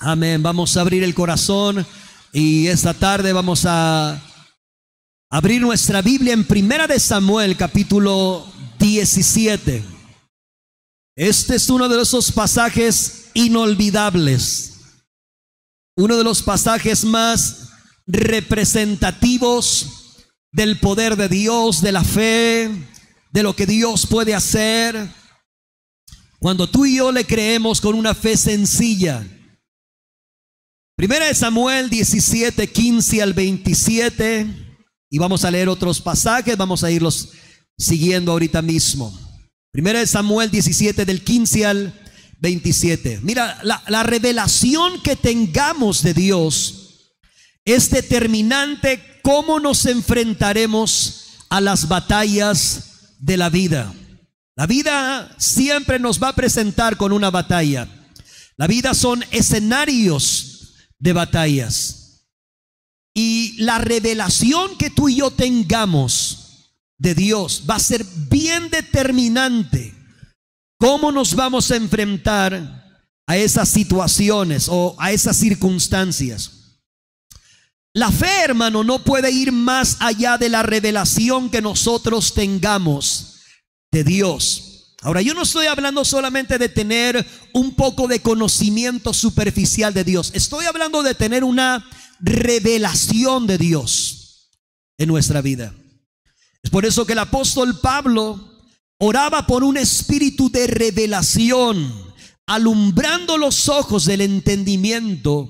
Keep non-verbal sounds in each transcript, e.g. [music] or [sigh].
Amén. Vamos a abrir el corazón y esta tarde vamos a abrir nuestra Biblia en Primera de Samuel, capítulo 17. Este es uno de esos pasajes inolvidables. Uno de los pasajes más representativos del poder de Dios, de la fe, de lo que Dios puede hacer. Cuando tú y yo le creemos con una fe sencilla, Primera de Samuel 17, 15 al 27. Y vamos a leer otros pasajes, vamos a irlos siguiendo ahorita mismo. Primera de Samuel 17, del 15 al 27. Mira, la, la revelación que tengamos de Dios es determinante cómo nos enfrentaremos a las batallas de la vida. La vida siempre nos va a presentar con una batalla. La vida son escenarios de batallas. Y la revelación que tú y yo tengamos de Dios va a ser bien determinante cómo nos vamos a enfrentar a esas situaciones o a esas circunstancias. La fe, hermano, no puede ir más allá de la revelación que nosotros tengamos de Dios. Ahora, yo no estoy hablando solamente de tener un poco de conocimiento superficial de Dios. Estoy hablando de tener una revelación de Dios en nuestra vida. Es por eso que el apóstol Pablo oraba por un espíritu de revelación, alumbrando los ojos del entendimiento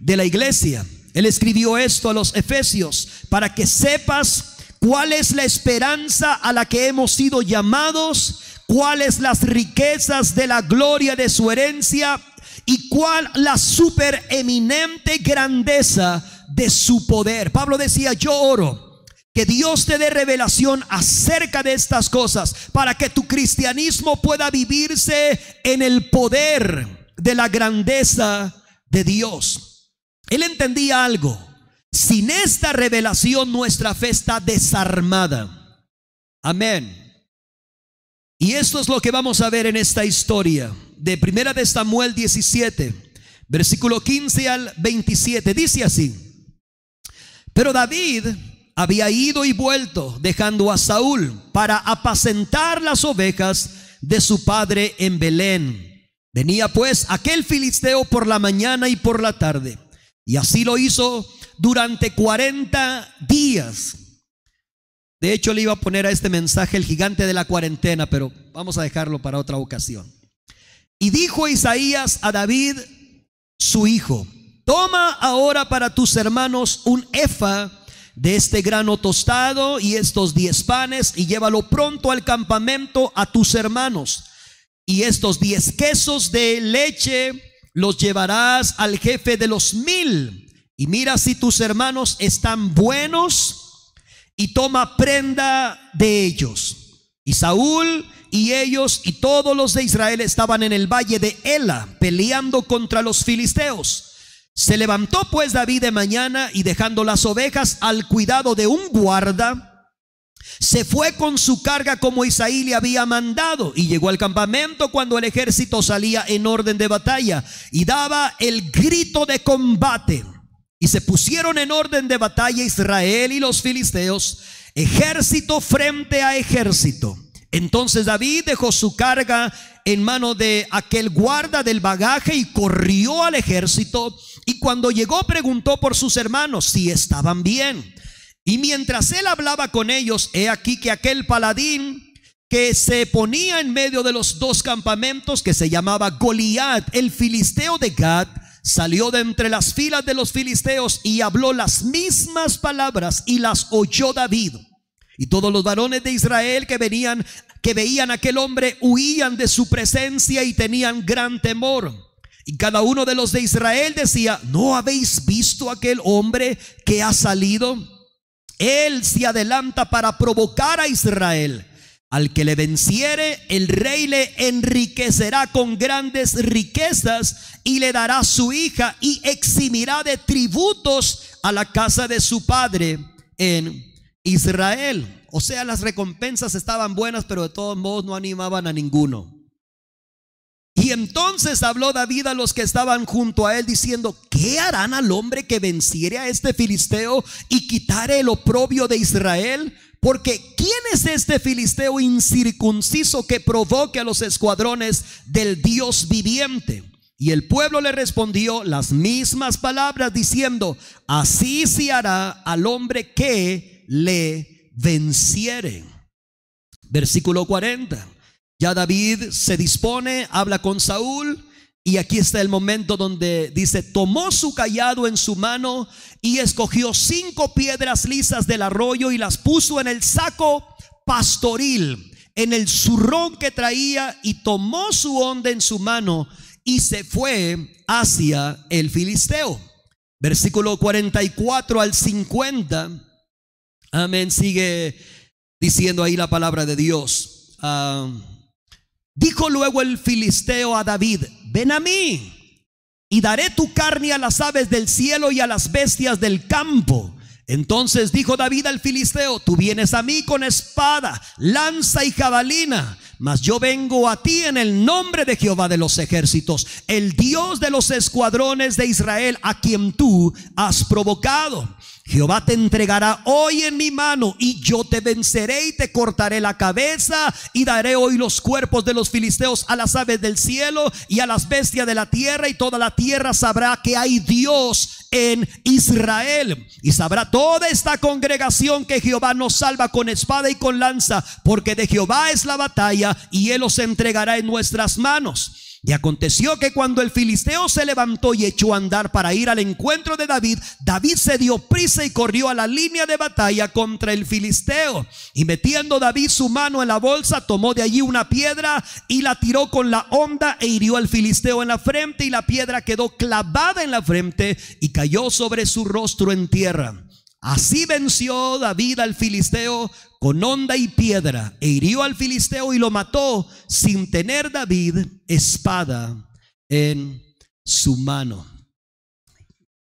de la iglesia. Él escribió esto a los Efesios, para que sepas cuál es la esperanza a la que hemos sido llamados cuáles las riquezas de la gloria de su herencia y cuál la supereminente grandeza de su poder. Pablo decía, yo oro. Que Dios te dé revelación acerca de estas cosas para que tu cristianismo pueda vivirse en el poder de la grandeza de Dios. Él entendía algo. Sin esta revelación nuestra fe está desarmada. Amén. Y esto es lo que vamos a ver en esta historia de Primera de Samuel 17, versículo 15 al 27. Dice así: Pero David había ido y vuelto dejando a Saúl para apacentar las ovejas de su padre en Belén. Venía pues aquel filisteo por la mañana y por la tarde, y así lo hizo durante 40 días. De hecho, le iba a poner a este mensaje el gigante de la cuarentena, pero vamos a dejarlo para otra ocasión. Y dijo Isaías a David, su hijo, toma ahora para tus hermanos un efa de este grano tostado y estos diez panes y llévalo pronto al campamento a tus hermanos. Y estos diez quesos de leche los llevarás al jefe de los mil. Y mira si tus hermanos están buenos y toma prenda de ellos. Y Saúl y ellos y todos los de Israel estaban en el valle de Ela peleando contra los filisteos. Se levantó pues David de mañana y dejando las ovejas al cuidado de un guarda, se fue con su carga como Isaí le había mandado y llegó al campamento cuando el ejército salía en orden de batalla y daba el grito de combate. Y se pusieron en orden de batalla Israel y los filisteos, ejército frente a ejército. Entonces David dejó su carga en mano de aquel guarda del bagaje y corrió al ejército. Y cuando llegó preguntó por sus hermanos si estaban bien. Y mientras él hablaba con ellos, he aquí que aquel paladín que se ponía en medio de los dos campamentos, que se llamaba Goliat, el filisteo de Gad, salió de entre las filas de los filisteos y habló las mismas palabras y las oyó David. Y todos los varones de Israel que venían, que veían a aquel hombre, huían de su presencia y tenían gran temor. Y cada uno de los de Israel decía, ¿no habéis visto aquel hombre que ha salido? Él se adelanta para provocar a Israel al que le venciere, el rey le enriquecerá con grandes riquezas y le dará su hija y eximirá de tributos a la casa de su padre en Israel. O sea, las recompensas estaban buenas, pero de todos modos no animaban a ninguno. Y entonces habló David a los que estaban junto a él diciendo, ¿qué harán al hombre que venciere a este filisteo y quitare el oprobio de Israel? Porque ¿quién es este filisteo incircunciso que provoque a los escuadrones del Dios viviente? Y el pueblo le respondió las mismas palabras diciendo, así se hará al hombre que le venciere. Versículo 40. Ya David se dispone, habla con Saúl, y aquí está el momento donde dice, tomó su callado en su mano y escogió cinco piedras lisas del arroyo y las puso en el saco pastoril, en el zurrón que traía y tomó su onda en su mano y se fue hacia el filisteo. Versículo 44 al 50. Amén. Sigue diciendo ahí la palabra de Dios. Ah, dijo luego el filisteo a David, ven a mí y daré tu carne a las aves del cielo y a las bestias del campo. Entonces dijo David al filisteo, tú vienes a mí con espada, lanza y jabalina, mas yo vengo a ti en el nombre de Jehová de los ejércitos, el Dios de los escuadrones de Israel, a quien tú has provocado. Jehová te entregará hoy en mi mano y yo te venceré y te cortaré la cabeza y daré hoy los cuerpos de los filisteos a las aves del cielo y a las bestias de la tierra y toda la tierra sabrá que hay Dios en Israel. Y sabrá toda esta congregación que Jehová nos salva con espada y con lanza, porque de Jehová es la batalla y él los entregará en nuestras manos. Y aconteció que cuando el filisteo se levantó y echó a andar para ir al encuentro de David, David se dio prisa y corrió a la línea de batalla contra el filisteo. Y metiendo David su mano en la bolsa, tomó de allí una piedra y la tiró con la onda e hirió al filisteo en la frente y la piedra quedó clavada en la frente y cayó sobre su rostro en tierra. Así venció David al filisteo con honda y piedra e hirió al filisteo y lo mató sin tener David espada en su mano.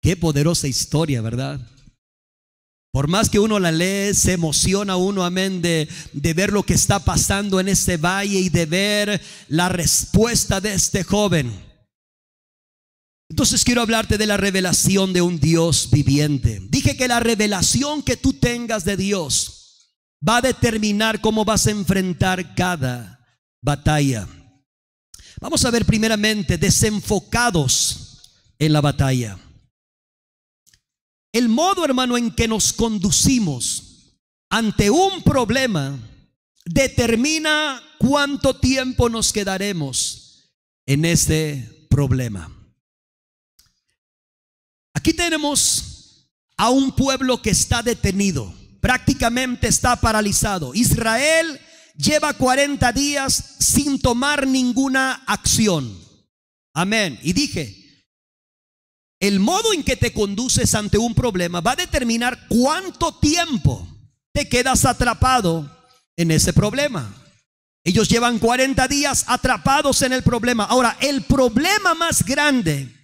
Qué poderosa historia, ¿verdad? Por más que uno la lee, se emociona uno, amén, de, de, ver lo que está pasando en este valle y de ver la respuesta de este joven. Entonces quiero hablarte de la revelación de un Dios viviente. Dije que la revelación que tú tengas de Dios va a determinar cómo vas a enfrentar cada batalla. Vamos a ver primeramente desenfocados en la batalla. El modo, hermano, en que nos conducimos ante un problema determina cuánto tiempo nos quedaremos en este problema. Aquí tenemos a un pueblo que está detenido, prácticamente está paralizado. Israel lleva 40 días sin tomar ninguna acción. Amén. Y dije, el modo en que te conduces ante un problema va a determinar cuánto tiempo te quedas atrapado en ese problema. Ellos llevan 40 días atrapados en el problema. Ahora, el problema más grande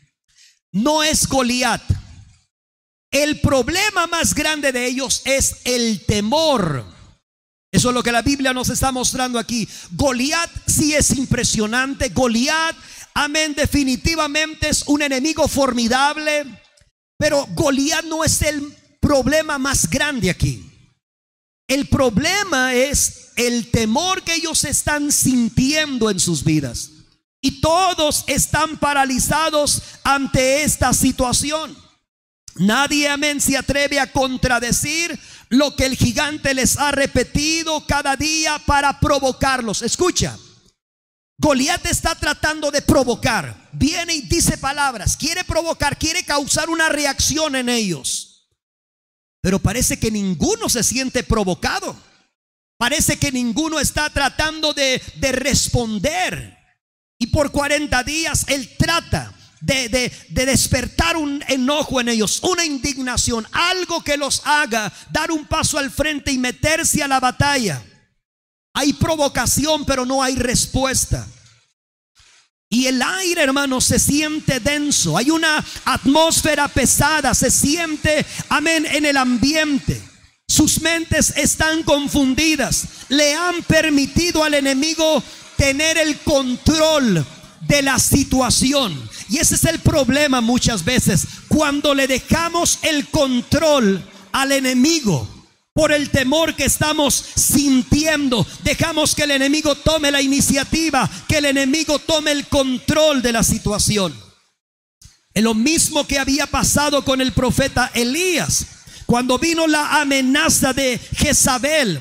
no es Goliat. El problema más grande de ellos es el temor. Eso es lo que la Biblia nos está mostrando aquí. Goliat sí es impresionante. Goliat, amén, definitivamente es un enemigo formidable. Pero Goliat no es el problema más grande aquí. El problema es el temor que ellos están sintiendo en sus vidas. Y todos están paralizados ante esta situación. Nadie, amén, se atreve a contradecir lo que el gigante les ha repetido cada día para provocarlos. Escucha, Goliat está tratando de provocar. Viene y dice palabras, quiere provocar, quiere causar una reacción en ellos. Pero parece que ninguno se siente provocado. Parece que ninguno está tratando de, de responder. Y por 40 días Él trata de, despertar un enojo en ellos, una indignación, algo que los haga dar un paso al frente y meterse a la batalla. Hay provocación, pero no hay respuesta. Y el aire, hermano, se siente denso. Hay una atmósfera pesada, se siente, amén, en el ambiente. Sus mentes están confundidas. Le han permitido al enemigo tener el control de la situación. Y ese es el problema muchas veces. Cuando le dejamos el control al enemigo por el temor que estamos sintiendo, dejamos que el enemigo tome la iniciativa, que el enemigo tome el control de la situación. Es lo mismo que había pasado con el profeta Elías. Cuando vino la amenaza de Jezabel,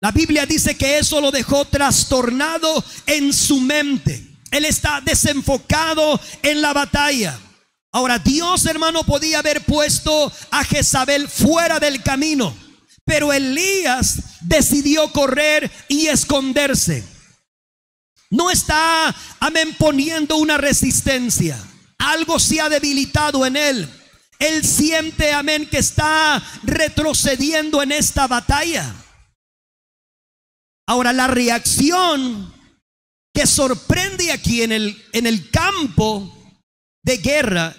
la Biblia dice que eso lo dejó trastornado en su mente. Él está desenfocado en la batalla. Ahora, Dios hermano podía haber puesto a Jezabel fuera del camino, pero Elías decidió correr y esconderse. No está, amén, poniendo una resistencia. Algo se ha debilitado en él. Él siente, amén, que está retrocediendo en esta batalla. Ahora, la reacción que sorprende aquí en el, en el campo de guerra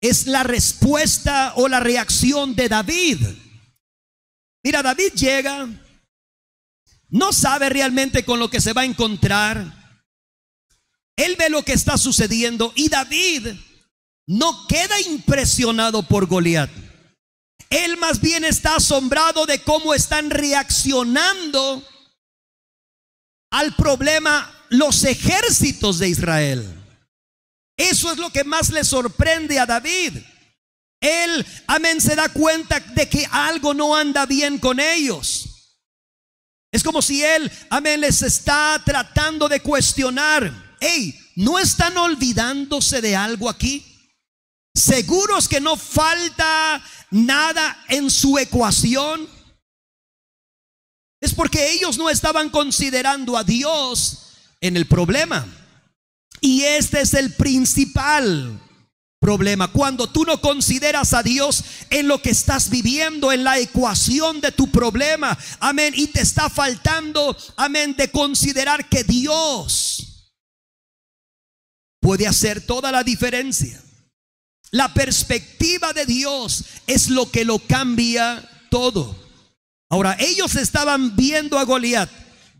es la respuesta o la reacción de David. Mira, David llega, no sabe realmente con lo que se va a encontrar. Él ve lo que está sucediendo y David no queda impresionado por Goliat. Él más bien está asombrado de cómo están reaccionando al problema los ejércitos de Israel. Eso es lo que más le sorprende a David. Él, amén, se da cuenta de que algo no anda bien con ellos. Es como si él, amén, les está tratando de cuestionar. Hey, ¿no están olvidándose de algo aquí? Seguros que no falta nada en su ecuación. Es porque ellos no estaban considerando a Dios en el problema. Y este es el principal problema. Cuando tú no consideras a Dios en lo que estás viviendo, en la ecuación de tu problema. Amén. Y te está faltando, amén, de considerar que Dios puede hacer toda la diferencia. La perspectiva de Dios es lo que lo cambia todo. Ahora, ellos estaban viendo a Goliat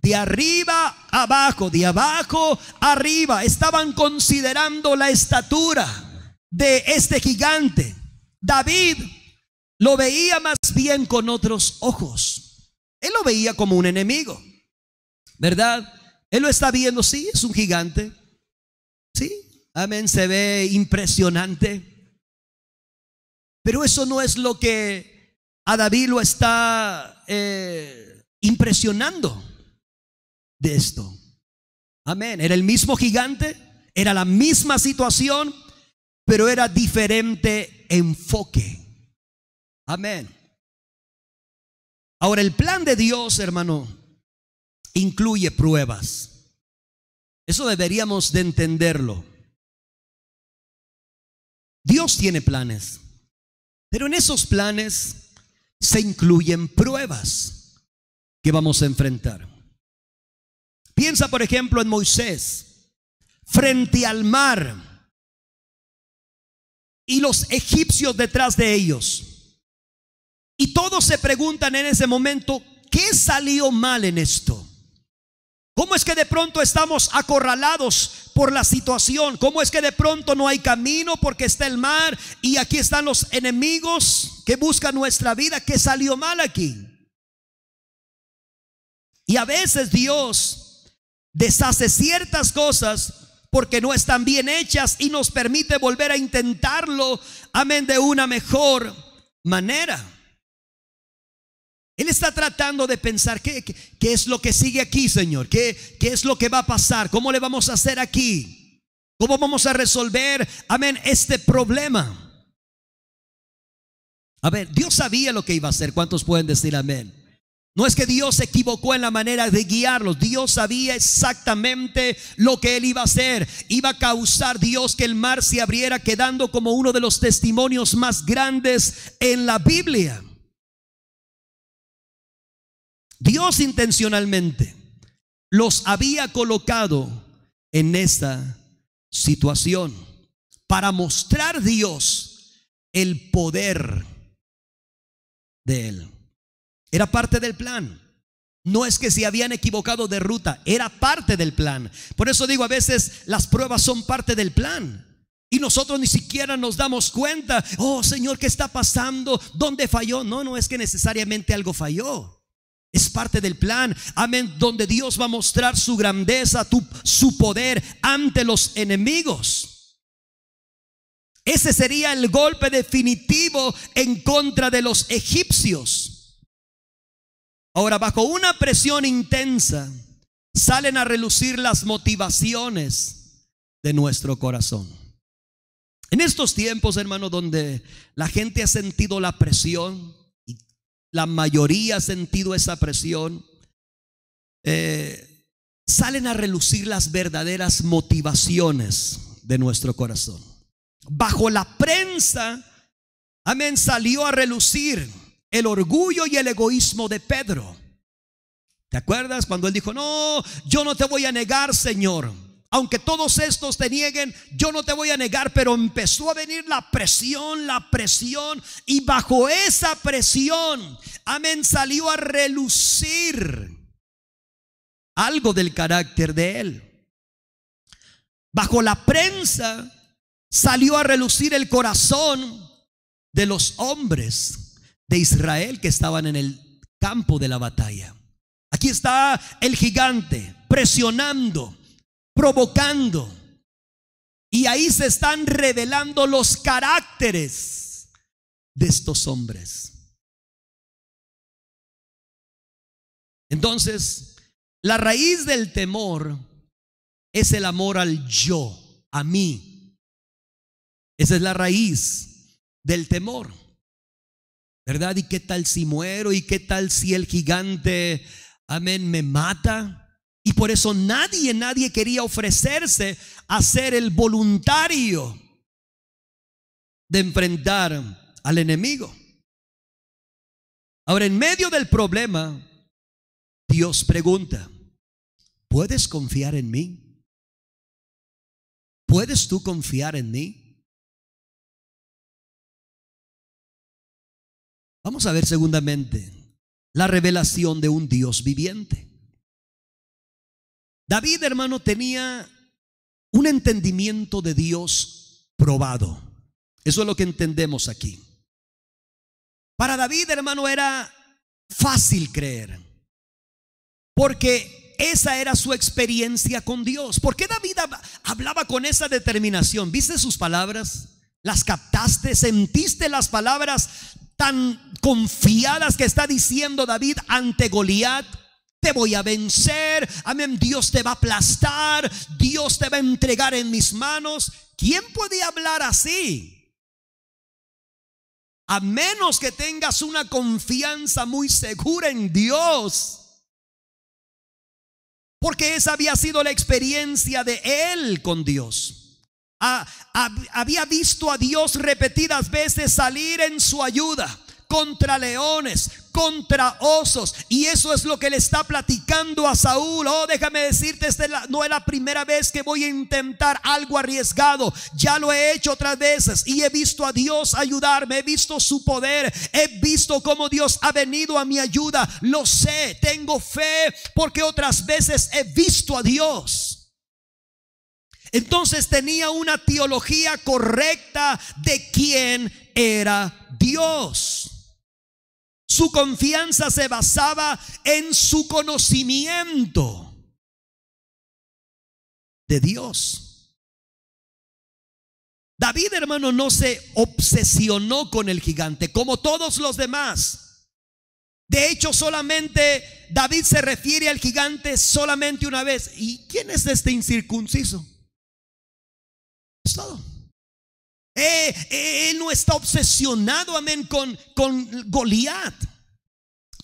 de arriba abajo, de abajo arriba. Estaban considerando la estatura de este gigante. David lo veía más bien con otros ojos. Él lo veía como un enemigo, ¿verdad? Él lo está viendo, sí, es un gigante. Sí, amén, se ve impresionante. Pero eso no es lo que a David lo está eh, impresionando de esto. Amén. Era el mismo gigante, era la misma situación, pero era diferente enfoque. Amén. Ahora, el plan de Dios, hermano, incluye pruebas. Eso deberíamos de entenderlo. Dios tiene planes, pero en esos planes se incluyen pruebas que vamos a enfrentar. Piensa, por ejemplo, en Moisés, frente al mar, y los egipcios detrás de ellos. Y todos se preguntan en ese momento, ¿qué salió mal en esto? ¿Cómo es que de pronto estamos acorralados por la situación? ¿Cómo es que de pronto no hay camino porque está el mar y aquí están los enemigos que buscan nuestra vida? que salió mal aquí? Y a veces Dios deshace ciertas cosas porque no están bien hechas y nos permite volver a intentarlo, amén, de una mejor manera. Él está tratando de pensar qué, qué, es lo que sigue aquí, Señor, ¿Qué, qué es lo que va a pasar, cómo le vamos a hacer aquí, cómo vamos a resolver, amén, este problema. A ver, Dios sabía lo que iba a hacer, ¿cuántos pueden decir amén? No es que Dios se equivocó en la manera de guiarlos. Dios sabía exactamente lo que él iba a hacer. Iba a causar Dios que el mar se abriera, quedando como uno de los testimonios más grandes en la Biblia. Dios intencionalmente los había colocado en esta situación para mostrar Dios el poder de él. Era parte del plan. No es que se habían equivocado de ruta, era parte del plan. Por eso digo, a veces las pruebas son parte del plan. Y nosotros ni siquiera nos damos cuenta, oh Señor, ¿qué está pasando? ¿Dónde falló? No, no es que necesariamente algo falló. Es parte del plan, amén, donde Dios va a mostrar su grandeza, su poder ante los enemigos. Ese sería el golpe definitivo en contra de los egipcios. Ahora, bajo una presión intensa, salen a relucir las motivaciones de nuestro corazón. En estos tiempos, hermano, donde la gente ha sentido la presión, la mayoría ha sentido esa presión, eh, salen a relucir las verdaderas motivaciones de nuestro corazón. Bajo la prensa, amén, salió a relucir el orgullo y el egoísmo de Pedro. ¿Te acuerdas cuando él dijo, no, yo no te voy a negar, Señor? aunque todos estos te nieguen, yo no te voy a negar, pero empezó a venir la presión, la presión, y bajo esa presión, amén, salió a relucir algo del carácter de él. Bajo la prensa salió a relucir el corazón de los hombres de Israel que estaban en el campo de la batalla. Aquí está el gigante presionando provocando. Y ahí se están revelando los caracteres de estos hombres. Entonces, la raíz del temor es el amor al yo, a mí. Esa es la raíz del temor. ¿Verdad? ¿Y qué tal si muero? ¿Y qué tal si el gigante, amén, me mata? Y por eso nadie, nadie quería ofrecerse a ser el voluntario de enfrentar al enemigo. Ahora, en medio del problema, Dios pregunta, ¿puedes confiar en mí? ¿Puedes tú confiar en mí? Vamos a ver segundamente la revelación de un Dios viviente. David, hermano, tenía un entendimiento de Dios probado. Eso es lo que entendemos aquí. Para David, hermano, era fácil creer. Porque esa era su experiencia con Dios. ¿Por qué David hablaba con esa determinación? ¿Viste sus palabras? ¿Las captaste? ¿Sentiste las palabras tan confiadas que está diciendo David ante Goliat? te voy a vencer, amén, Dios te va a aplastar, Dios te va a entregar en mis manos. ¿Quién puede hablar así? A menos que tengas una confianza muy segura en Dios. Porque esa había sido la experiencia de él con Dios. Ah, había visto a Dios repetidas veces salir en su ayuda contra leones, contra osos. Y eso es lo que le está platicando a Saúl. Oh, déjame decirte, no es la primera vez que voy a intentar algo arriesgado. Ya lo he hecho otras veces y he visto a Dios ayudarme, he visto su poder, he visto cómo Dios ha venido a mi ayuda. Lo sé, tengo fe porque otras veces he visto a Dios. Entonces tenía una teología correcta de quién era Dios. Su confianza se basaba en su conocimiento de Dios. David, hermano, no se obsesionó con el gigante como todos los demás. De hecho, solamente David se refiere al gigante solamente una vez. ¿Y quién es este incircunciso? Es todo. Eh, eh, él no está obsesionado, amén, con, con Goliat.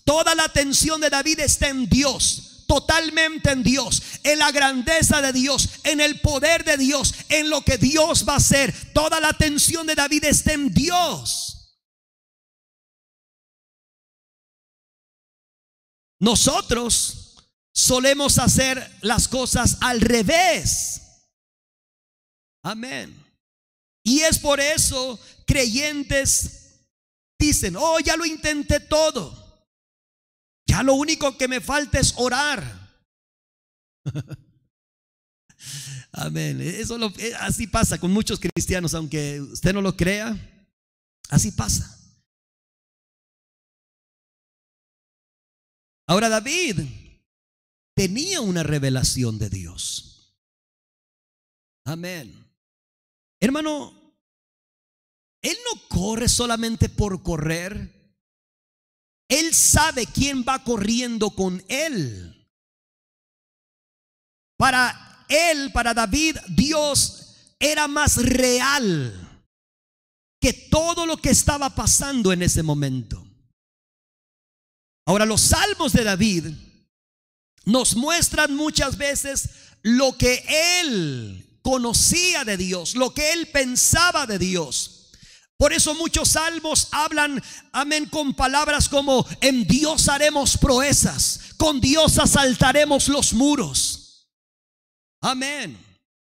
Toda la atención de David está en Dios totalmente en Dios, en la grandeza de Dios, en el poder de Dios, en lo que Dios va a hacer. Toda la atención de David está en Dios. Nosotros solemos hacer las cosas al revés. Amén. Y es por eso creyentes dicen, oh, ya lo intenté todo. Ya lo único que me falta es orar. [laughs] Amén. Eso eh, así pasa con muchos cristianos, aunque usted no lo crea, así pasa. Ahora David tenía una revelación de Dios. Amén. Hermano, él no corre solamente por correr. Él sabe quién va corriendo con él. Para él, para David, Dios era más real que todo lo que estaba pasando en ese momento. Ahora, los salmos de David nos muestran muchas veces lo que él conocía de Dios, lo que él pensaba de Dios. Por eso muchos salmos hablan, amén, con palabras como, en Dios haremos proezas, con Dios asaltaremos los muros. Amén.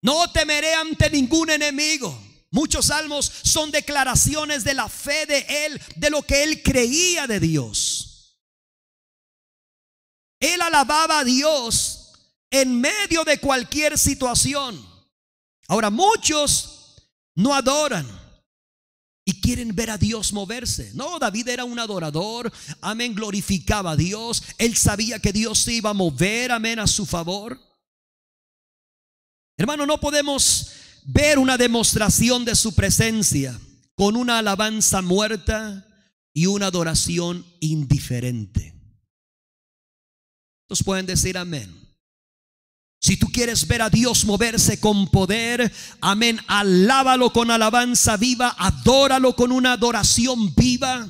No temeré ante ningún enemigo. Muchos salmos son declaraciones de la fe de Él, de lo que Él creía de Dios. Él alababa a Dios en medio de cualquier situación. Ahora, muchos no adoran y quieren ver a Dios moverse. No, David era un adorador, amén, glorificaba a Dios, él sabía que Dios se iba a mover, amén, a su favor. Hermano, no podemos ver una demostración de su presencia con una alabanza muerta y una adoración indiferente. Entonces pueden decir amén. Si tú quieres ver a Dios moverse con poder, amén, alábalo con alabanza viva, adóralo con una adoración viva.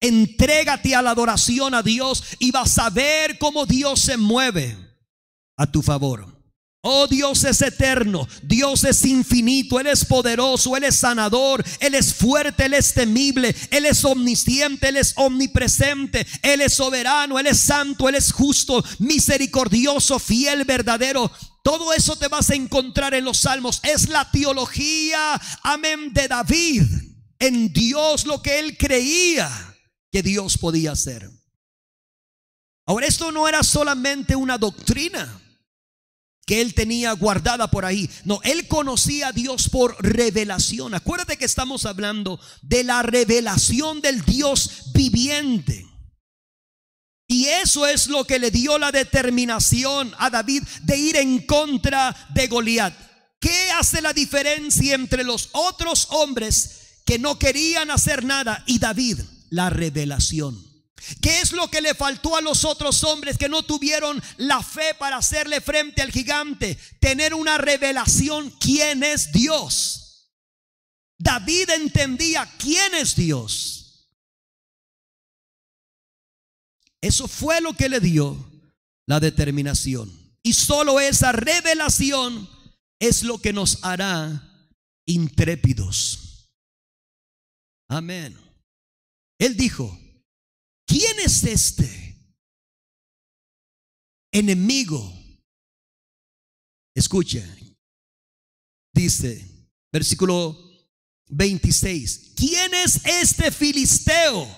Entrégate a la adoración a Dios y vas a ver cómo Dios se mueve a tu favor. Oh Dios es eterno, Dios es infinito, Él es poderoso, Él es sanador, Él es fuerte, Él es temible, Él es omnisciente, Él es omnipresente, Él es soberano, Él es santo, Él es justo, misericordioso, fiel, verdadero. Todo eso te vas a encontrar en los salmos. Es la teología, amén, de David, en Dios lo que Él creía que Dios podía hacer. Ahora esto no era solamente una doctrina que él tenía guardada por ahí. No, él conocía a Dios por revelación. Acuérdate que estamos hablando de la revelación del Dios viviente. Y eso es lo que le dio la determinación a David de ir en contra de Goliat. ¿Qué hace la diferencia entre los otros hombres que no querían hacer nada y David? La revelación. ¿Qué es lo que le faltó a los otros hombres que no tuvieron la fe para hacerle frente al gigante? Tener una revelación quién es Dios. David entendía quién es Dios. Eso fue lo que le dio la determinación. Y solo esa revelación es lo que nos hará intrépidos. Amén. Él dijo, ¿Quién es este enemigo? Escucha, dice, versículo 26, ¿quién es este filisteo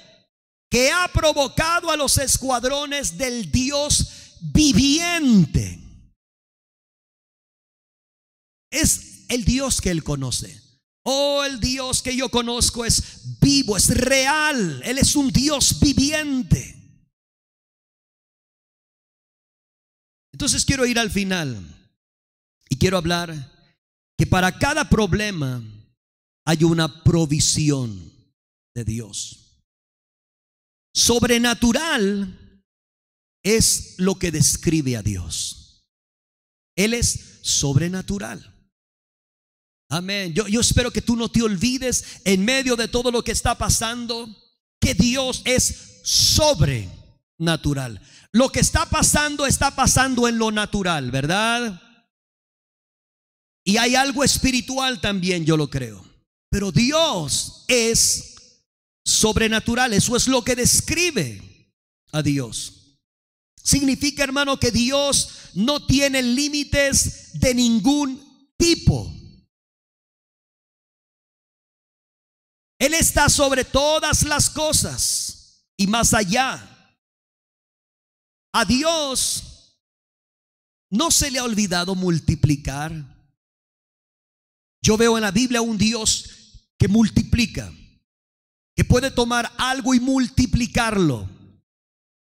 que ha provocado a los escuadrones del Dios viviente? Es el Dios que él conoce. Oh, el Dios que yo conozco es vivo, es real. Él es un Dios viviente. Entonces quiero ir al final y quiero hablar que para cada problema hay una provisión de Dios. Sobrenatural es lo que describe a Dios. Él es sobrenatural. Amén. Yo, yo espero que tú no te olvides en medio de todo lo que está pasando, que Dios es sobrenatural. Lo que está pasando está pasando en lo natural, ¿verdad? Y hay algo espiritual también, yo lo creo. Pero Dios es sobrenatural. Eso es lo que describe a Dios. Significa, hermano, que Dios no tiene límites de ningún tipo. Él está sobre todas las cosas y más allá. A Dios no se le ha olvidado multiplicar. Yo veo en la Biblia un Dios que multiplica, que puede tomar algo y multiplicarlo.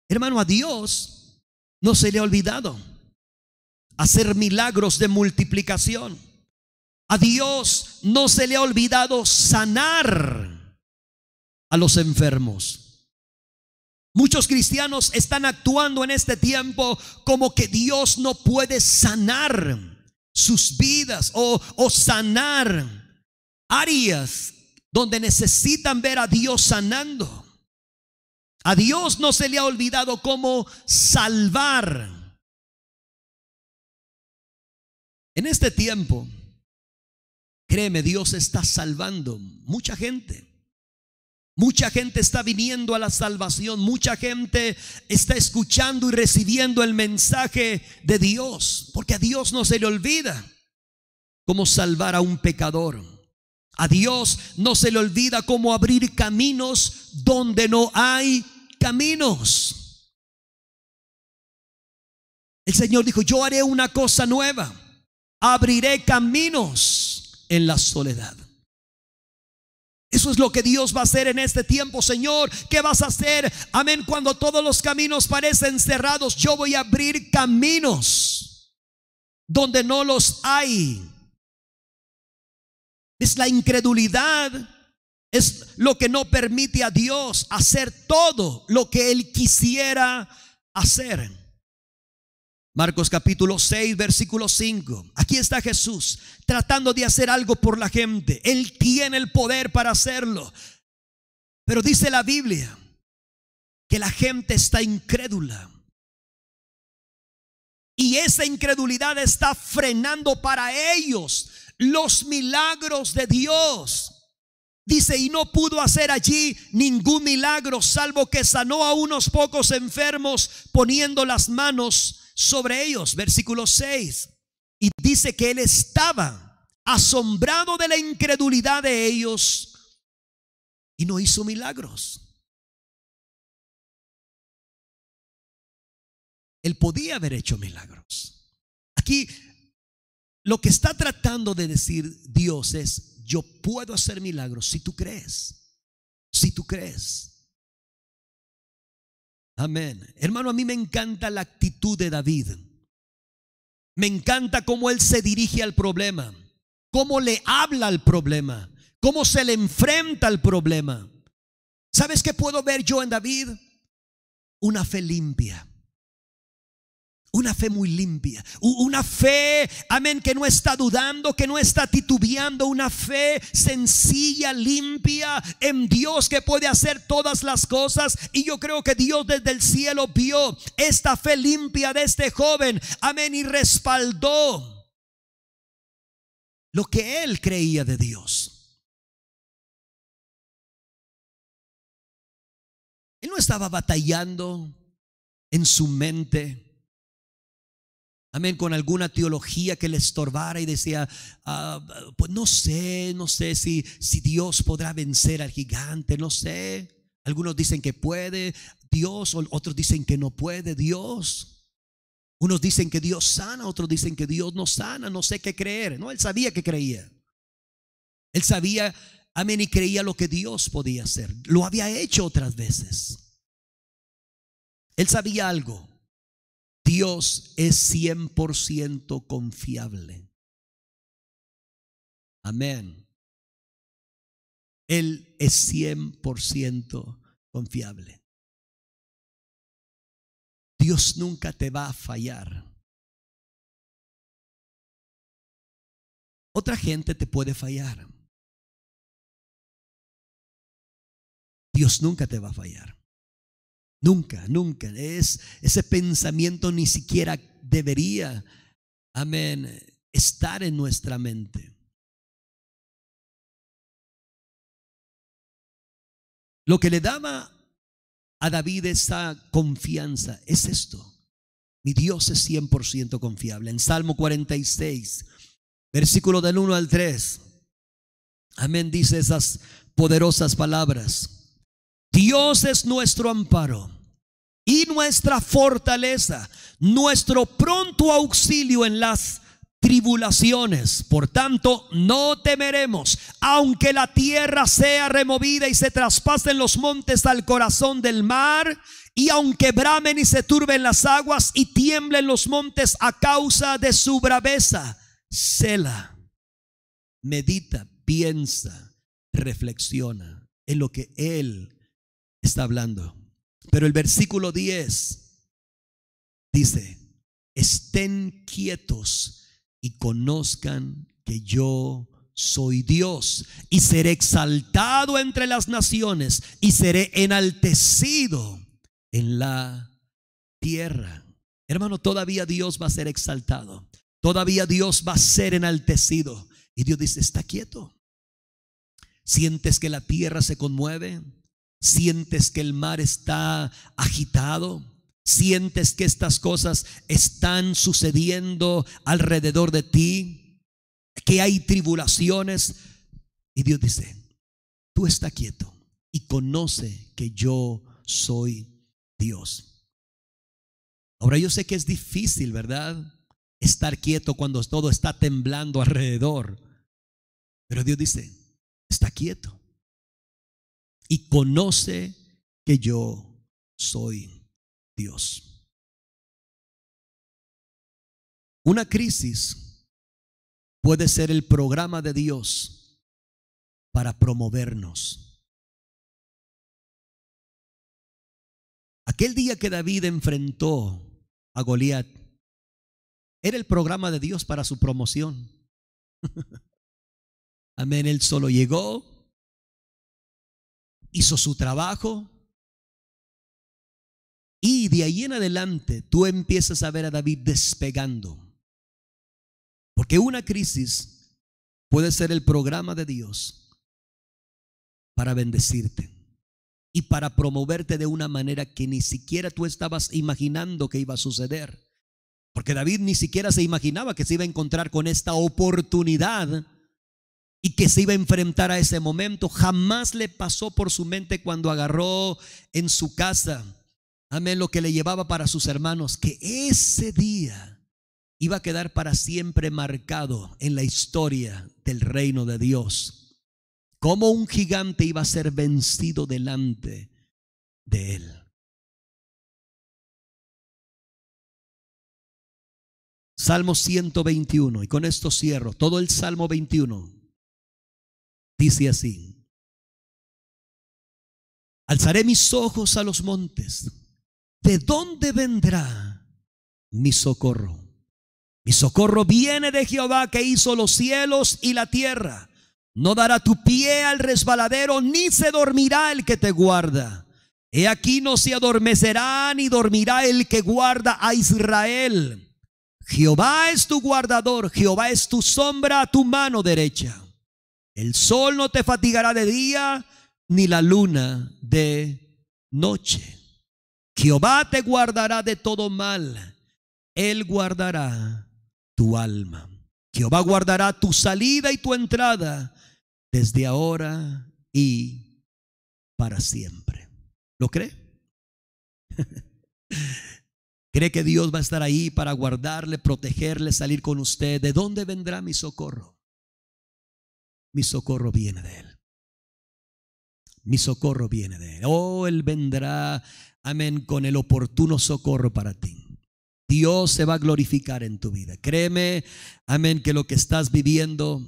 Hermano, a Dios no se le ha olvidado hacer milagros de multiplicación. A Dios no se le ha olvidado sanar a los enfermos. Muchos cristianos están actuando en este tiempo como que Dios no puede sanar sus vidas o, sanar áreas donde necesitan ver a Dios sanando. A Dios no se le ha olvidado cómo salvar. En este tiempo Créeme, Dios está salvando mucha gente. Mucha gente está viniendo a la salvación, mucha gente está escuchando y recibiendo el mensaje de Dios, porque a Dios no se le olvida cómo salvar a un pecador. A Dios no se le olvida cómo abrir caminos donde no hay caminos. El Señor dijo, yo haré una cosa nueva, abriré caminos en la soledad. Eso es lo que Dios va a hacer en este tiempo, Señor. ¿Qué vas a hacer? Amén. Cuando todos los caminos parecen cerrados, yo voy a abrir caminos donde no los hay. Es la incredulidad, es lo que no permite a Dios hacer todo lo que Él quisiera hacer. Marcos capítulo 6, versículo 5. Aquí está Jesús tratando de hacer algo por la gente. Él tiene el poder para hacerlo. Pero dice la Biblia que la gente está incrédula. Y esa incredulidad está frenando para ellos los milagros de Dios. Dice, y no pudo hacer allí ningún milagro, salvo que sanó a unos pocos enfermos poniendo las manos sobre ellos. Versículo 6. Y dice que él estaba asombrado de la incredulidad de ellos y no hizo milagros. Él podía haber hecho milagros. Aquí lo que está tratando de decir Dios es, yo puedo hacer milagros si tú crees, si tú crees. Amén. Hermano, a mí me encanta la actitud de David. Me encanta cómo él se dirige al problema, cómo le habla al problema, cómo se le enfrenta al problema. ¿Sabes qué puedo ver yo en David? Una fe limpia. Una fe muy limpia. Una fe, amén, que no está dudando, que no está titubeando. Una fe sencilla, limpia en Dios que puede hacer todas las cosas. Y yo creo que Dios desde el cielo vio esta fe limpia de este joven. Amén. Y respaldó lo que él creía de Dios. Él no estaba batallando en su mente amén, con alguna teología que le estorbara y decía, ah, pues no sé, no sé si, si Dios podrá vencer al gigante, no sé. Algunos dicen que puede Dios, otros dicen que no puede Dios. Unos dicen que Dios sana, otros dicen que Dios no sana, no sé qué creer. No, él sabía que creía. Él sabía, amén, y creía lo que Dios podía hacer. Lo había hecho otras veces. Él sabía algo. Dios es 100% confiable. Amén. Él es 100% confiable. Dios nunca te va a fallar. Otra gente te puede fallar. Dios nunca te va a fallar. Nunca, nunca. ese pensamiento ni siquiera debería, amén, estar en nuestra mente. Lo que le daba a David esa confianza es esto. Mi Dios es 100% confiable. En Salmo 46, versículo del 1 al 3. Amén, dice esas poderosas palabras. Dios es nuestro amparo nuestra fortaleza, nuestro pronto auxilio en las tribulaciones. Por tanto, no temeremos, aunque la tierra sea removida y se traspasen los montes al corazón del mar, y aunque bramen y se turben las aguas y tiemblen los montes a causa de su braveza. Cela, medita, piensa, reflexiona en lo que Él está hablando. Pero el versículo 10 dice, estén quietos y conozcan que yo soy Dios y seré exaltado entre las naciones y seré enaltecido en la tierra. Hermano, todavía Dios va a ser exaltado. Todavía Dios va a ser enaltecido. Y Dios dice, está quieto. Sientes que la tierra se conmueve, Sientes que el mar está agitado. Sientes que estas cosas están sucediendo alrededor de ti. Que hay tribulaciones. Y Dios dice, tú está quieto y conoce que yo soy Dios. Ahora yo sé que es difícil, ¿verdad? Estar quieto cuando todo está temblando alrededor. Pero Dios dice, está quieto y conoce que yo soy Dios. Una crisis puede ser el programa de Dios para promovernos. Aquel día que David enfrentó a Goliat, era el programa de Dios para su promoción. [laughs] Amén, él solo llegó, hizo su trabajo. Y de ahí en adelante tú empiezas a ver a David despegando. Porque una crisis puede ser el programa de Dios para bendecirte y para promoverte de una manera que ni siquiera tú estabas imaginando que iba a suceder. Porque David ni siquiera se imaginaba que se iba a encontrar con esta oportunidad y que se iba a enfrentar a ese momento. Jamás le pasó por su mente cuando agarró en su casa, amén, lo que le llevaba para sus hermanos, que ese día iba a quedar para siempre marcado en la historia del reino de Dios. Como un gigante iba a ser vencido delante de él. Salmo 121, y con esto cierro todo el Salmo 21 Dice así, alzaré mis ojos a los montes. ¿De dónde vendrá mi socorro? Mi socorro viene de Jehová que hizo los cielos y la tierra. No dará tu pie al resbaladero, ni se dormirá el que te guarda. He aquí no se adormecerá ni dormirá el que guarda a Israel. Jehová es tu guardador, Jehová es tu sombra a tu mano derecha. El sol no te fatigará de día, ni la luna de noche. Jehová te guardará de todo mal. Él guardará tu alma. Jehová guardará tu salida y tu entrada desde ahora y para siempre. ¿Lo cree? [laughs] ¿Cree que Dios va a estar ahí para guardarle, protegerle, salir con usted? ¿De dónde vendrá mi socorro? mi socorro viene de Él. Mi socorro viene de Él. Oh, Él vendrá, amén, con el oportuno socorro para ti. Dios se va a glorificar en tu vida. Créeme, amén, que lo que estás viviendo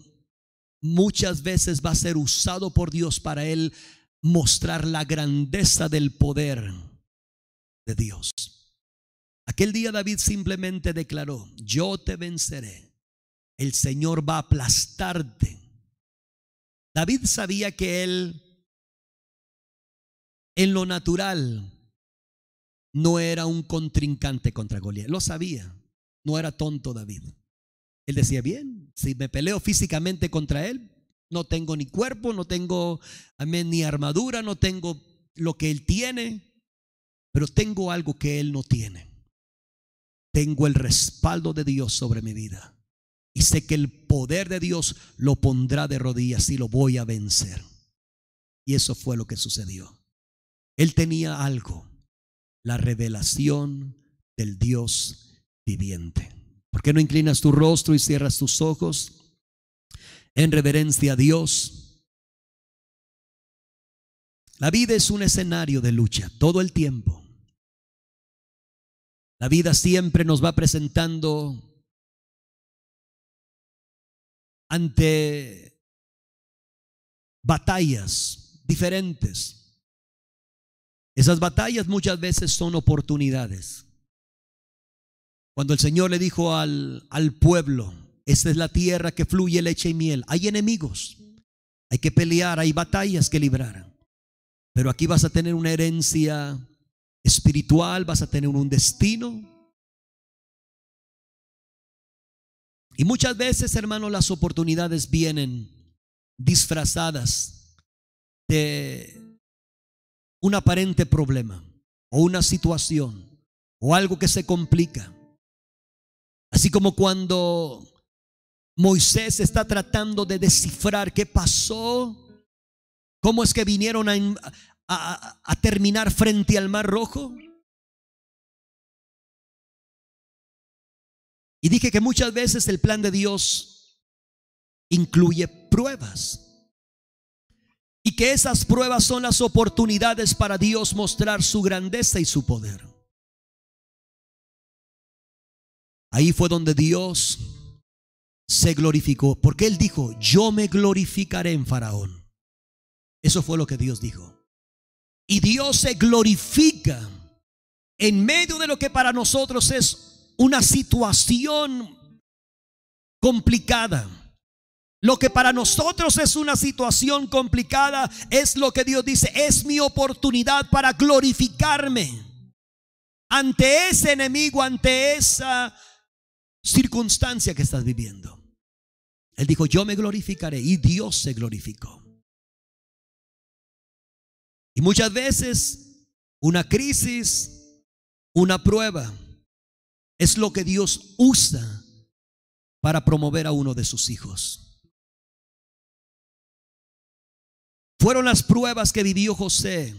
muchas veces va a ser usado por Dios para Él mostrar la grandeza del poder de Dios. Aquel día David simplemente declaró, yo te venceré, el Señor va a aplastarte David sabía que él en lo natural no era un contrincante contra Goliat. Lo sabía. No era tonto David. Él decía, bien, si me peleo físicamente contra él, no tengo ni cuerpo, no tengo ni armadura, no tengo lo que él tiene, pero tengo algo que él no tiene. Tengo el respaldo de Dios sobre mi vida. Y sé que el poder de Dios lo pondrá de rodillas y lo voy a vencer. Y eso fue lo que sucedió. Él tenía algo, la revelación del Dios viviente. ¿Por qué no inclinas tu rostro y cierras tus ojos en reverencia a Dios? La vida es un escenario de lucha todo el tiempo. La vida siempre nos va presentando ante batallas diferentes. Esas batallas muchas veces son oportunidades. Cuando el Señor le dijo al, pueblo, esta es la tierra que fluye leche y miel, hay enemigos, hay que pelear, hay batallas que librar. Pero aquí vas a tener una herencia espiritual, vas a tener un destino Y muchas veces, hermanos las oportunidades vienen disfrazadas de un aparente problema o una situación o algo que se complica. Así como cuando Moisés está tratando de descifrar qué pasó, cómo es que vinieron a, a terminar frente al mar rojo. Y dije que muchas veces el plan de Dios incluye pruebas. Y que esas pruebas son las oportunidades para Dios mostrar su grandeza y su poder. Ahí fue donde Dios se glorificó, porque Él dijo, yo me glorificaré en Faraón. Eso fue lo que Dios dijo. Y Dios se glorifica en medio de lo que para nosotros es una situación complicada. Lo que para nosotros es una situación complicada es lo que Dios dice, es mi oportunidad para glorificarme ante ese enemigo, ante esa circunstancia que estás viviendo. Él dijo, yo me glorificaré y Dios se glorificó. Y muchas veces una crisis, una prueba, es lo que Dios usa para promover a uno de sus hijos. Fueron las pruebas que vivió José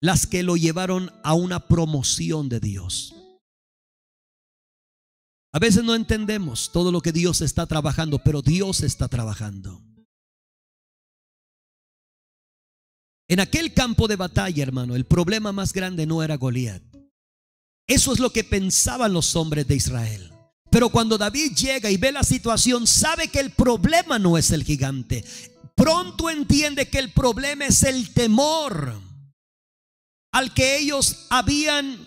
las que lo llevaron a una promoción de Dios. A veces no entendemos todo lo que Dios está trabajando, pero Dios está trabajando. En aquel campo de batalla, hermano, el problema más grande no era Goliat. Eso es lo que pensaban los hombres de Israel. Pero cuando David llega y ve la situación, sabe que el problema no es el gigante. Pronto entiende que el problema es el temor al que ellos habían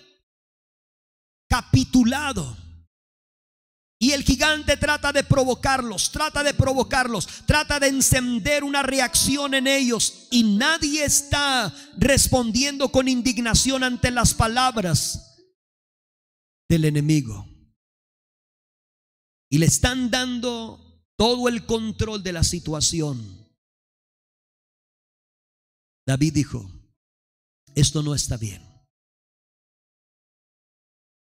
capitulado. Y el gigante trata de provocarlos, trata de provocarlos, trata de encender una reacción en ellos. Y nadie está respondiendo con indignación ante las palabras del enemigo. Y le están dando todo el control de la situación. David dijo, esto no está bien.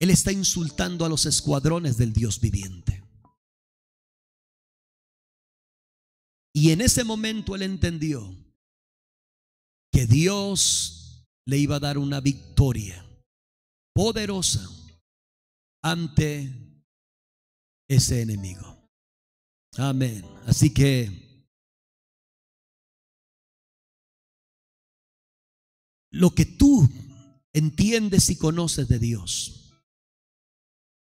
Él está insultando a los escuadrones del Dios viviente. Y en ese momento él entendió que Dios le iba a dar una victoria poderosa ante ese enemigo. Amén. Así que lo que tú entiendes y conoces de Dios,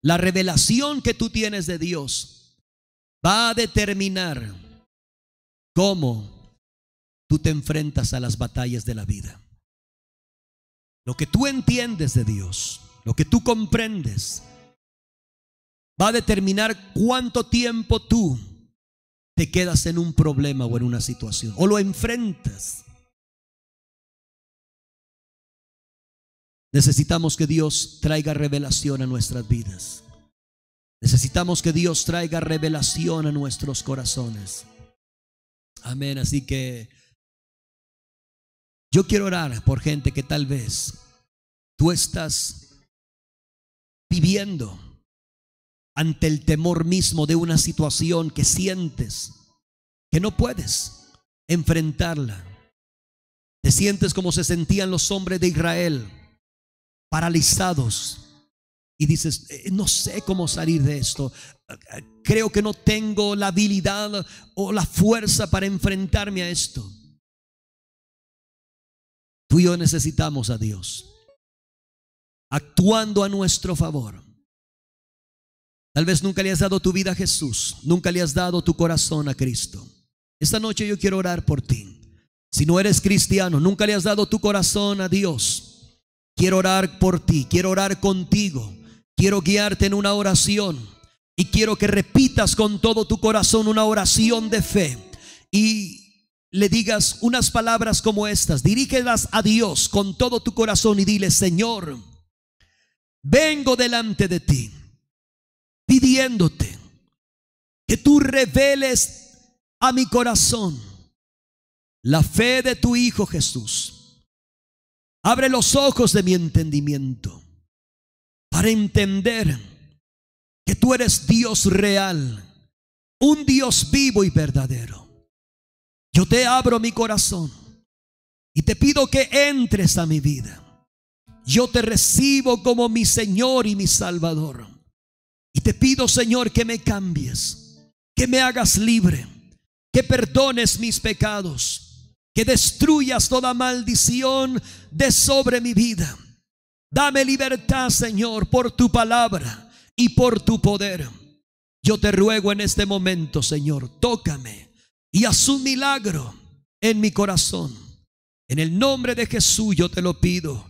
la revelación que tú tienes de Dios, va a determinar cómo tú te enfrentas a las batallas de la vida. Lo que tú entiendes de Dios, lo que tú comprendes, va a determinar cuánto tiempo tú te quedas en un problema o en una situación o lo enfrentas. Necesitamos que Dios traiga revelación a nuestras vidas. Necesitamos que Dios traiga revelación a nuestros corazones. Amén. Así que yo quiero orar por gente que tal vez tú estás viviendo ante el temor mismo de una situación que sientes que no puedes enfrentarla. Te sientes como se sentían los hombres de Israel, paralizados. Y dices, eh, no sé cómo salir de esto. Creo que no tengo la habilidad o la fuerza para enfrentarme a esto. Tú y yo necesitamos a Dios actuando a nuestro favor. Tal vez nunca le has dado tu vida a Jesús, nunca le has dado tu corazón a Cristo. Esta noche yo quiero orar por ti. Si no eres cristiano, nunca le has dado tu corazón a Dios. Quiero orar por ti, quiero orar contigo, quiero guiarte en una oración y quiero que repitas con todo tu corazón una oración de fe y le digas unas palabras como estas. Dirígelas a Dios con todo tu corazón y dile, Señor, vengo delante de ti pidiéndote que tú reveles a mi corazón la fe de tu Hijo Jesús. Abre los ojos de mi entendimiento para entender que tú eres Dios real, un Dios vivo y verdadero. Yo te abro mi corazón y te pido que entres a mi vida. Yo te recibo como mi Señor y mi Salvador. Y te pido, Señor, que me cambies, que me hagas libre, que perdones mis pecados, que destruyas toda maldición de sobre mi vida. Dame libertad, Señor, por tu palabra y por tu poder. Yo te ruego en este momento, Señor, tócame y haz un milagro en mi corazón. En el nombre de Jesús yo te lo pido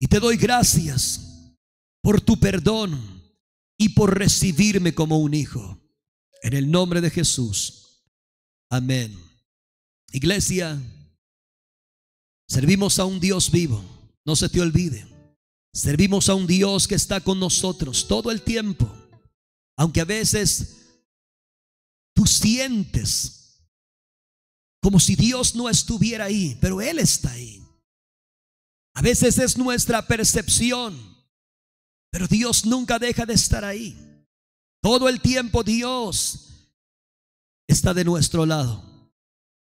y te doy gracias por tu perdón y por recibirme como un hijo. En el nombre de Jesús. Amén. Iglesia, servimos a un Dios vivo. No se te olvide. Servimos a un Dios que está con nosotros todo el tiempo. Aunque a veces tú sientes como si Dios no estuviera ahí, pero Él está ahí. A veces es nuestra percepción pero Dios nunca deja de estar ahí. Todo el tiempo Dios está de nuestro lado,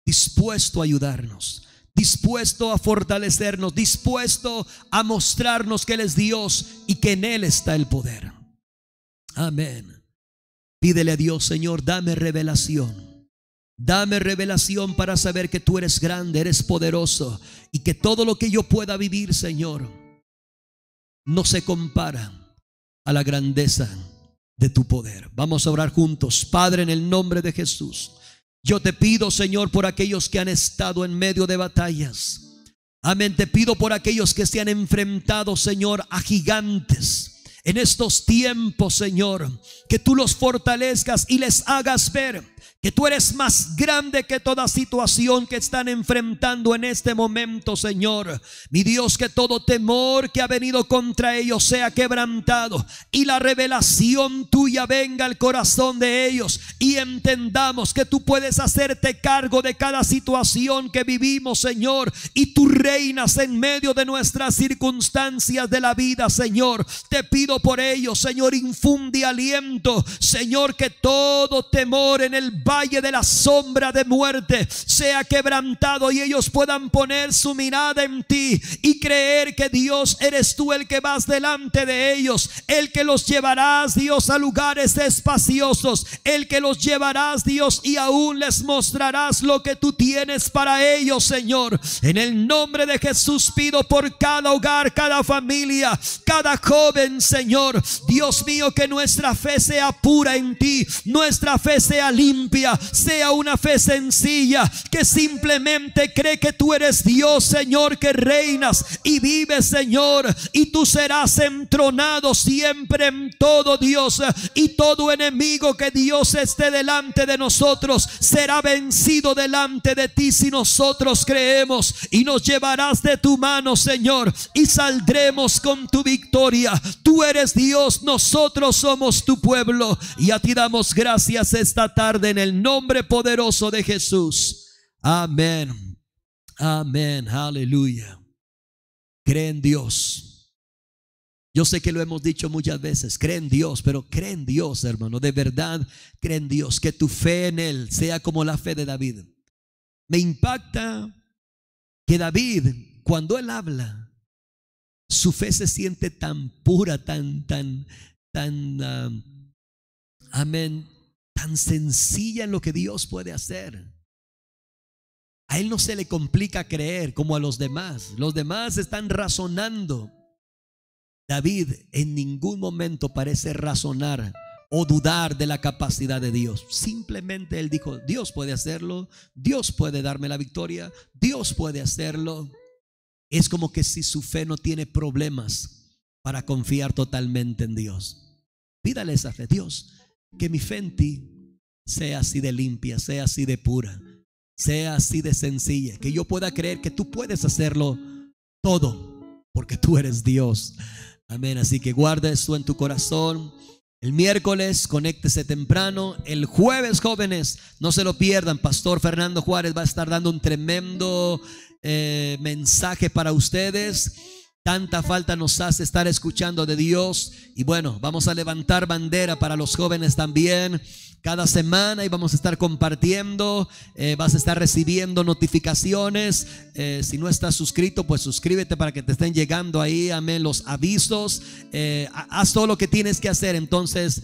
dispuesto a ayudarnos, dispuesto a fortalecernos, dispuesto a mostrarnos que Él es Dios y que en Él está el poder. Amén. Pídele a Dios, Señor, dame revelación. Dame revelación para saber que tú eres grande, eres poderoso y que todo lo que yo pueda vivir, Señor, no se compara a la grandeza de tu poder. Vamos a orar juntos. Padre, en el nombre de Jesús, yo te pido, Señor, por aquellos que han estado en medio de batallas. Amén, te pido por aquellos que se han enfrentado, Señor, a gigantes en estos tiempos, Señor, que tú los fortalezcas y les hagas ver que tú eres más grande que toda situación que están enfrentando en este momento, Señor. Mi Dios, que todo temor que ha venido contra ellos sea quebrantado y la revelación tuya venga al corazón de ellos y entendamos que tú puedes hacerte cargo de cada situación que vivimos, Señor, y tú reinas en medio de nuestras circunstancias de la vida, Señor. Te pido por ellos, Señor, infunde aliento, Señor, que todo temor en el valle de la sombra de muerte sea quebrantado y ellos puedan poner su mirada en ti y creer que Dios eres tú el que vas delante de ellos, el que los llevarás, Dios, a lugares espaciosos, el que los llevarás, Dios, y aún les mostrarás lo que tú tienes para ellos, Señor. En el nombre de Jesús pido por cada hogar, cada familia, cada joven, Señor Señor. Dios mío, que nuestra fe sea pura en ti, nuestra fe sea limpia, sea una fe sencilla, que simplemente cree que tú eres Dios, Señor, que reinas y vives, Señor, y tú serás entronado siempre en todo Dios y todo enemigo que Dios esté delante de nosotros será vencido delante de ti si nosotros creemos y nos llevarás de tu mano, Señor, y saldremos con tu victoria. Tú eres es Dios, nosotros somos tu pueblo y a ti damos gracias esta tarde en el nombre poderoso de Jesús. Amén. Amén. Aleluya. Cree en Dios. Yo sé que lo hemos dicho muchas veces, cree en Dios, pero cree en Dios, hermano, de verdad, cree en Dios, que tu fe en Él sea como la fe de David. Me impacta que David, cuando Él habla, su fe se siente tan pura, tan, tan, tan, amén, tan sencilla en lo que Dios puede hacer. A él no se le complica creer como a los demás. Los demás están razonando. David en ningún momento parece razonar o dudar de la capacidad de Dios. Simplemente él dijo, Dios puede hacerlo, Dios puede darme la victoria, Dios puede hacerlo. Es como que si su fe no tiene problemas para confiar totalmente en Dios. Pídale esa fe, Dios, que mi fe en ti sea así de limpia, sea así de pura, sea así de sencilla, que yo pueda creer que tú puedes hacerlo todo, porque tú eres Dios. Amén, así que guarda eso en tu corazón. El miércoles, conéctese temprano. El jueves, jóvenes, no se lo pierdan. Pastor Fernando Juárez va a estar dando un tremendo eh, mensaje para ustedes. Tanta falta nos hace estar escuchando de Dios. Y bueno, vamos a levantar bandera para los jóvenes también cada semana y vamos a estar compartiendo. Eh, vas a estar recibiendo notificaciones. Eh, si no estás suscrito, pues suscríbete para que te estén llegando ahí, amén, los avisos. haz todo lo que tienes que hacer. Entonces,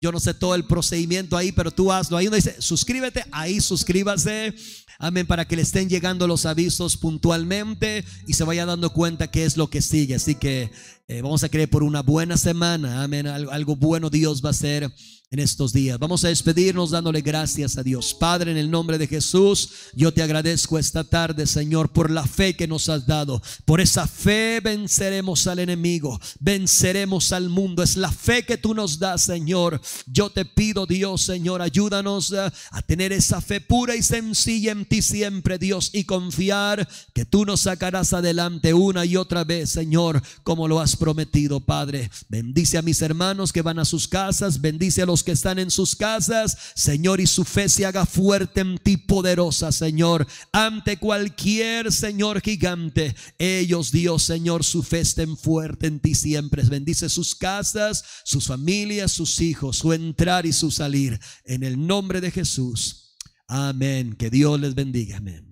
yo no sé todo el procedimiento ahí, pero tú hazlo. Ahí donde dice suscríbete, ahí suscríbase. Amén, para que le estén llegando los avisos puntualmente y se vaya dando cuenta qué es lo que sigue. Así que eh, vamos a creer por una buena semana. Amén, algo, bueno Dios va a hacer en estos días. Vamos a despedirnos dándole gracias a Dios. Padre, en el nombre de Jesús, yo te agradezco esta tarde, Señor, por la fe que nos has dado. Por esa fe venceremos al enemigo, venceremos al mundo. Es la fe que tú nos das, Señor. Yo te pido, Dios, Señor, ayúdanos eh, a tener esa fe pura y sencilla en ti siempre, Dios, y confiar que tú nos sacarás adelante una y otra vez, Señor, como lo has prometido, Padre. Bendice a mis hermanos que van a sus casas, bendice a los que están en sus casas, Señor, y su fe se haga fuerte en ti, poderosa, Señor, ante cualquier, Señor, gigante. Ellos, Dios, Señor, su fe estén fuerte en ti siempre. Bendice sus casas, sus familias, sus hijos, su entrar y su salir. En el nombre de Jesús. Amén. Que Dios les bendiga. Amén.